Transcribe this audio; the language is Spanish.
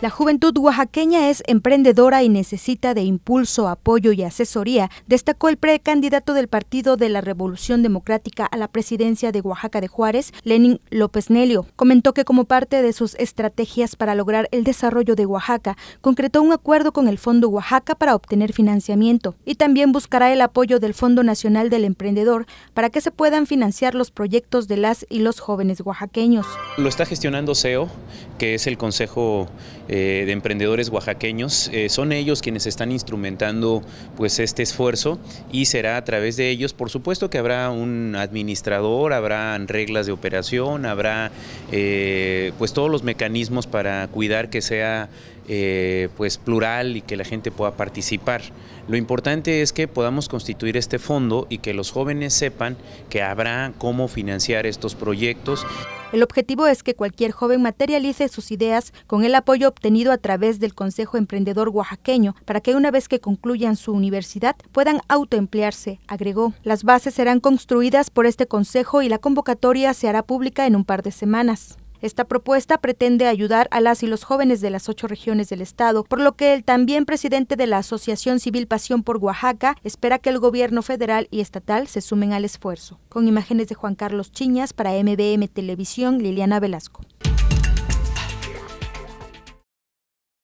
La juventud oaxaqueña es emprendedora y necesita de impulso, apoyo y asesoría, destacó el precandidato del Partido de la Revolución Democrática a la presidencia de Oaxaca de Juárez, Lenin López Nelio. Comentó que como parte de sus estrategias para lograr el desarrollo de Oaxaca, concretó un acuerdo con el Fondo Oaxaca para obtener financiamiento y también buscará el apoyo del Fondo Nacional del Emprendedor para que se puedan financiar los proyectos de las y los jóvenes oaxaqueños. Lo está gestionando SEO, que es el Consejo eh, de emprendedores oaxaqueños. Eh, son ellos quienes están instrumentando pues este esfuerzo y será a través de ellos, por supuesto que habrá un administrador, habrá reglas de operación, habrá eh, pues todos los mecanismos para cuidar que sea eh, pues plural y que la gente pueda participar. Lo importante es que podamos constituir este fondo y que los jóvenes sepan que habrá cómo financiar estos proyectos. El objetivo es que cualquier joven materialice sus ideas con el apoyo obtenido a través del Consejo Emprendedor Oaxaqueño para que una vez que concluyan su universidad puedan autoemplearse, agregó. Las bases serán construidas por este consejo y la convocatoria se hará pública en un par de semanas. Esta propuesta pretende ayudar a las y los jóvenes de las ocho regiones del Estado, por lo que el también presidente de la Asociación Civil Pasión por Oaxaca espera que el gobierno federal y estatal se sumen al esfuerzo. Con imágenes de Juan Carlos Chiñas para MBM Televisión, Liliana Velasco.